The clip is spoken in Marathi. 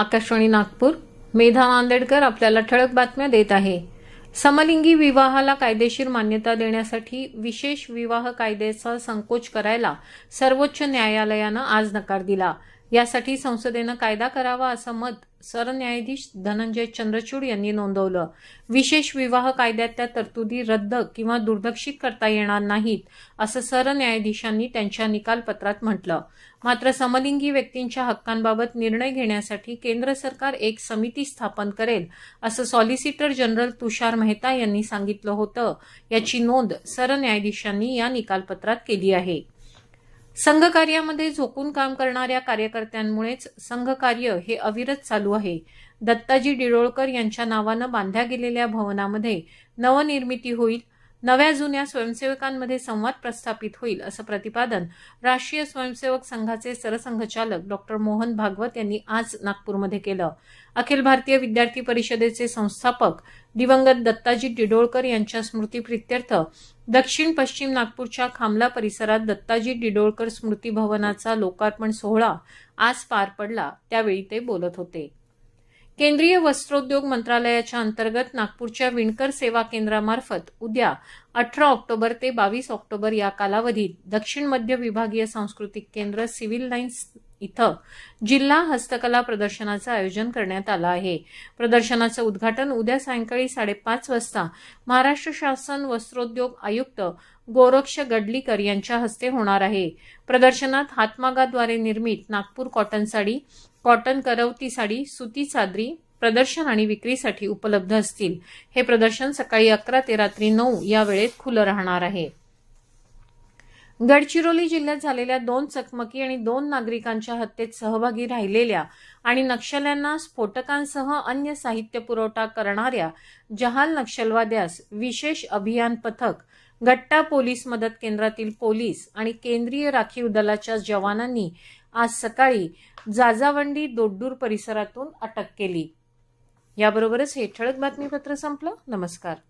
आकाशवाणी नागपूर मेधा नांदेडकर आपल्याला ठळक बातम्या देत आहे समलिंगी विवाहाला कायदेशीर मान्यता देण्यासाठी विशेष विवाह कायद्याचा संकोच करायला सर्वोच्च न्यायालयानं आज नकार दिला यासाठी संसदेनं कायदा करावा असं मत सरन्यायाधीश धनंजय चंद्रचूड यांनी नोंदवलं विशेष विवाह कायद्यात त्या तरतुदी रद्द किंवा दुर्दक्षित करता येणार नाहीत असं सरन्यायाधीशांनी त्यांच्या निकालपत्रात म्हटलं मात्र समलिंगी व्यक्तींच्या हक्कांबाबत निर्णय घेण्यासाठी केंद्र सरकार एक समिती स्थापन करेल असं सॉलिसिटर जनरल तुषार मेहता यांनी सांगितलं होतं याची नोंद सरन्यायाधीशांनी या निकालपत्रात केली आहे संघकार्यामध्ये झोकून काम करणाऱ्या कार्यकर्त्यांमुळेच संघकार्य हे अविरत चालू आहे दत्ताजी डिळोळकर यांच्या नावानं बांधल्या गेलेल्या भवनामध्ये नवनिर्मिती होईल नव्या जुन्या स्वयंसेवकांमध्ये संवाद प्रस्थापित होईल असं प्रतिपादन राष्ट्रीय स्वयंसेवक संघाचे सरसंघचालक डॉक्टर मोहन भागवत यांनी आज नागपूरमध्ये केलं अखिल भारतीय विद्यार्थी परिषदेचे संस्थापक दिवंगत दत्ताजी डिडोळकर यांच्या स्मृतीप्रित्यर्थ दक्षिण पश्चिम नागपूरच्या खामला परिसरात दत्ताजी डिडोळकर स्मृती भवनाचा लोकार्पण सोहळा आज पार पडला त्यावेळी ते बोलत होते केंद्रीय वस्त्रोद्योग मंत्रालयाच्या अंतर्गत नागपूरच्या विणकर सेवा केंद्रामार्फत उद्या अठरा ऑक्टोबर ते बावीस ऑक्टोबर या कालावधीत दक्षिण मध्य विभागीय सांस्कृतिक केंद्र सिव्हिल लाईन्स इथं जिल्हा हस्तकला प्रदर्शनाचं आयोजन करण्यात आलं आहे प्रदर्शनाचं उद्घाटन उद्या सायंकाळी साडेपाच वाजता महाराष्ट्र शासन वस्त्रोद्योग आयुक्त गोरक्ष गडलीकर यांच्या हस्ते होणार आहे प्रदर्शनात हातमागाद्वारे निर्मित नागपूर कॉटन साडी कॉटन करवती साडी सुती चादरी प्रदर्शन आणि विक्रीसाठी उपलब्ध असतील हे प्रदर्शन सकाळी अकरा ते रात्री नऊ या वेळेत खुलं राहणार आहे गडचिरोली जिल्ह्यात झालेल्या दोन चकमकी आणि दोन नागरिकांच्या हत्येत सहभागी राहिलेल्या आणि नक्षल्यांना स्फोटकांसह अन्य साहित्य पुरवठा करणाऱ्या जहाल नक्षलवाद्यास विशेष अभियान पथक गट्टा पोलीस मदत केंद्रातील पोलीस आणि केंद्रीय राखीव दलाच्या जवानांनी आज सकाळी जाजावंडी दोड्डूर परिसरातून अटक केली याबरोबरच हे ठळक बातमीपत्र संपलं नमस्कार